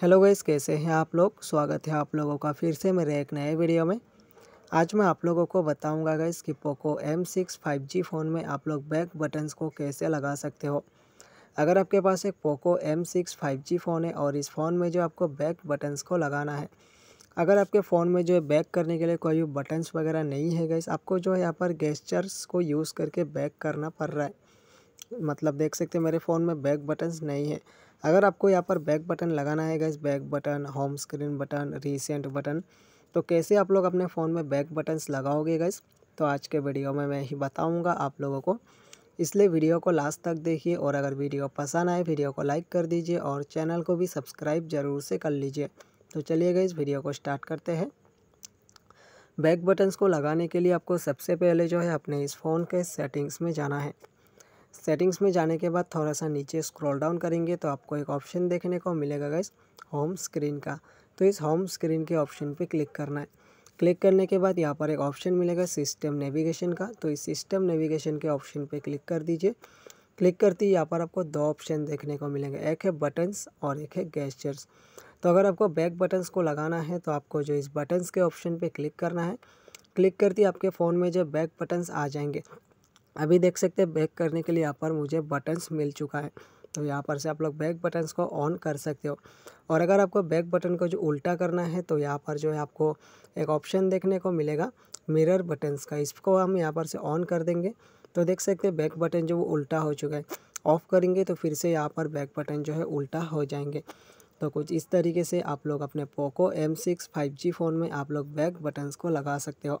hello guys कैसे हैं आप लोग स्वागत है आप लोगों का फिर से मेरे एक नए वीडियो में आज मैं आप लोगों को बताऊंगा गैस कि Poco M six five G phone में आप लोग बैक बटन्स को कैसे लगा सकते हो अगर आपके पास एक Poco M six five G phone है और इस फ़ोन में जो आपको बैक बटन्स को लगाना है अगर आपके फ़ोन में जो है बैक करने के लिए कोई बटन्स वगैरह नहीं है गैस आपको जो है यहाँ पर गेस्चर्स को यूज़ करके बैक करना पड़ रहा है मतलब देख सकते हैं मेरे फ़ोन में बैक बटन्स नहीं है अगर आपको यहाँ पर बैक बटन लगाना है guys back button home screen button recent button तो कैसे आप लोग अपने फ़ोन में बैक बटन्स लगाओगे गैस तो आज के वीडियो में मैं ही बताऊँगा आप लोगों को इसलिए वीडियो को लास्ट तक देखिए और अगर वीडियो पसंद आए वीडियो को लाइक कर दीजिए और चैनल को भी सब्सक्राइब ज़रूर से कर लीजिए तो गए इस वीडियो को स्टार्ट करते हैं बैक बटन्स को लगाने के लिए आपको सबसे पहले जो है अपने इस फ़ोन के सेटिंग्स में जाना है सेटिंग्स में जाने के बाद थोड़ा सा नीचे स्क्रॉल डाउन करेंगे तो आपको एक ऑप्शन देखने को मिलेगा गैस होम स्क्रीन का तो इस होम स्क्रीन के ऑप्शन पे क्लिक करना है क्लिक करने के बाद यहाँ पर एक ऑप्शन मिलेगा सिस्टम नेविगेशन का तो इस सिस्टम नेविगेशन के ऑप्शन पर क्लिक कर दीजिए क्लिक करते ही यहाँ पर आपको दो ऑप्शन देखने को मिलेंगे एक है बटन्स और एक है गैस्चर्स तो अगर आपको बैक बटन्स को लगाना है तो आपको जो इस बटन्स के ऑप्शन पे क्लिक करना है क्लिक करते ही आपके फ़ोन में जो बैक बटन्स आ जाएंगे अभी देख सकते हैं बैक करने के लिए यहाँ पर मुझे बटन्स मिल चुका है तो यहाँ पर से आप लोग बैक बटन्स को ऑन कर सकते हो और अगर आपको बैक बटन को जो उल्टा करना है तो यहाँ पर जो है आपको एक ऑप्शन देखने को मिलेगा मिरर बटन्स का इसको हम यहाँ पर से ऑन कर देंगे तो देख सकते हैं बैक बटन जो वो उल्टा हो चुका है ऑफ़ करेंगे तो फिर से यहाँ पर बैक बटन जो है उल्टा हो जाएंगे तो कुछ इस तरीके से आप लोग अपने Poco M six five G phone में आप लोग बैक बटन्स को लगा सकते हो